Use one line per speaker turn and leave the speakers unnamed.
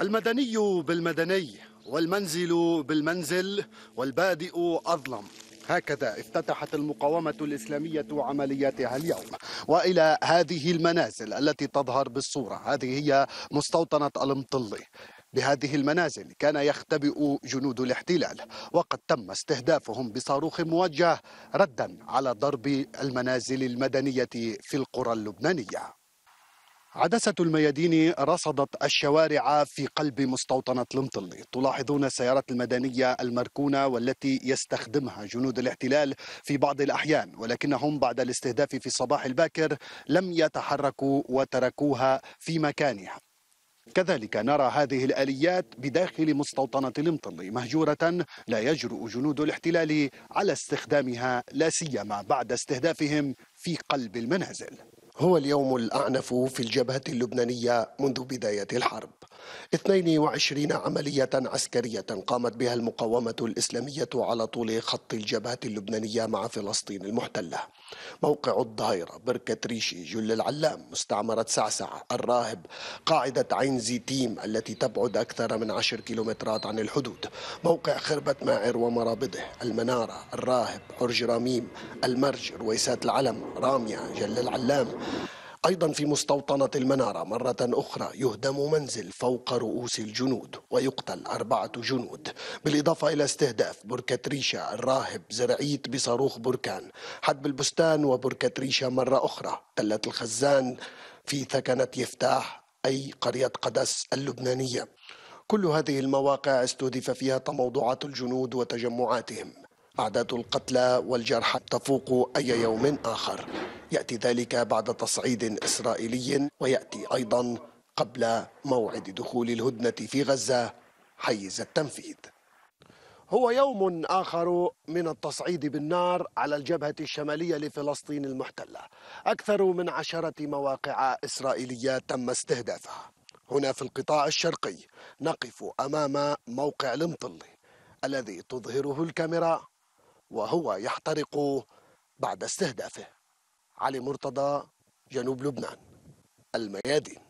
المدني بالمدني والمنزل بالمنزل والبادئ أظلم هكذا افتتحت المقاومة الإسلامية عملياتها اليوم وإلى هذه المنازل التي تظهر بالصورة هذه هي مستوطنة المطلي بهذه المنازل كان يختبئ جنود الاحتلال وقد تم استهدافهم بصاروخ موجه ردا على ضرب المنازل المدنية في القرى اللبنانية عدسة الميادين رصدت الشوارع في قلب مستوطنة المطلي تلاحظون السيارات المدنية المركونة والتي يستخدمها جنود الاحتلال في بعض الأحيان ولكنهم بعد الاستهداف في الصباح الباكر لم يتحركوا وتركوها في مكانها كذلك نرى هذه الآليات بداخل مستوطنة المطلي مهجورة لا يجرؤ جنود الاحتلال على استخدامها لا سيما بعد استهدافهم في قلب المنازل هو اليوم الأعنف في الجبهة اللبنانية منذ بداية الحرب 22 عملية عسكرية قامت بها المقاومة الإسلامية على طول خط الجبهة اللبنانية مع فلسطين المحتلة موقع الظهيرة بركة ريشي جل العلام مستعمرة سعسع الراهب قاعدة عين زيتيم التي تبعد أكثر من 10 كيلومترات عن الحدود موقع خربة ماعر ومرابضه المنارة الراهب عرج راميم المرج رويسات العلم رامية جل العلام أيضا في مستوطنة المنارة مرة أخرى يهدم منزل فوق رؤوس الجنود ويقتل أربعة جنود بالإضافة إلى استهداف بركة ريشة الراهب زرعيت بصاروخ بركان حدب البستان وبركة ريشة مرة أخرى تلة الخزان في ثكنة يفتاح أي قرية قدس اللبنانية كل هذه المواقع استهدف فيها تموضعات الجنود وتجمعاتهم أعداد القتلى والجرحى تفوق أي يوم آخر يأتي ذلك بعد تصعيد إسرائيلي ويأتي أيضا قبل موعد دخول الهدنة في غزة حيز التنفيذ هو يوم آخر من التصعيد بالنار على الجبهة الشمالية لفلسطين المحتلة أكثر من عشرة مواقع إسرائيلية تم استهدافها هنا في القطاع الشرقي نقف أمام موقع المطل الذي تظهره الكاميرا وهو يحترق بعد استهدافه علي مرتضى جنوب لبنان الميادين